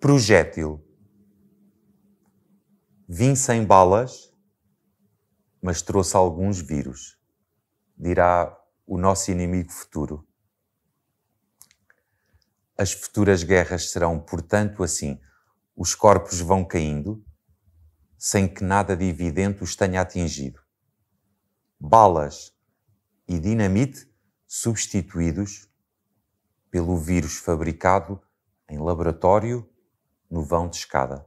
projétil. Vim sem balas, mas trouxe alguns vírus, dirá o nosso inimigo futuro. As futuras guerras serão, portanto, assim: os corpos vão caindo, sem que nada de evidente os tenha atingido. Balas e dinamite substituídos pelo vírus fabricado em laboratório no vão de escada.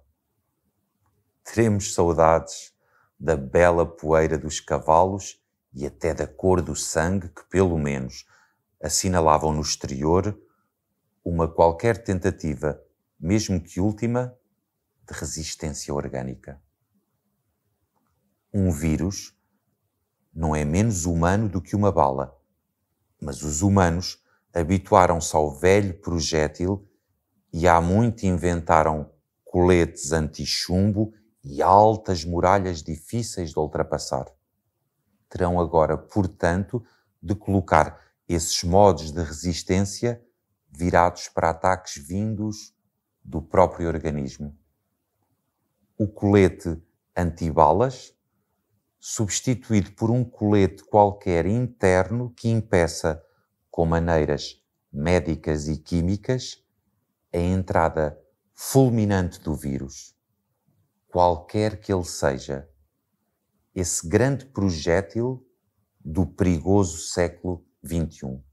Teremos saudades da bela poeira dos cavalos e até da cor do sangue que, pelo menos, assinalavam no exterior uma qualquer tentativa, mesmo que última, de resistência orgânica. Um vírus não é menos humano do que uma bala, mas os humanos habituaram-se ao velho projétil e há muito inventaram coletes anti-chumbo e altas muralhas difíceis de ultrapassar. Terão agora, portanto, de colocar esses modos de resistência virados para ataques vindos do próprio organismo. O colete antibalas, substituído por um colete qualquer interno que impeça, com maneiras médicas e químicas, a entrada fulminante do vírus, qualquer que ele seja, esse grande projétil do perigoso século XXI.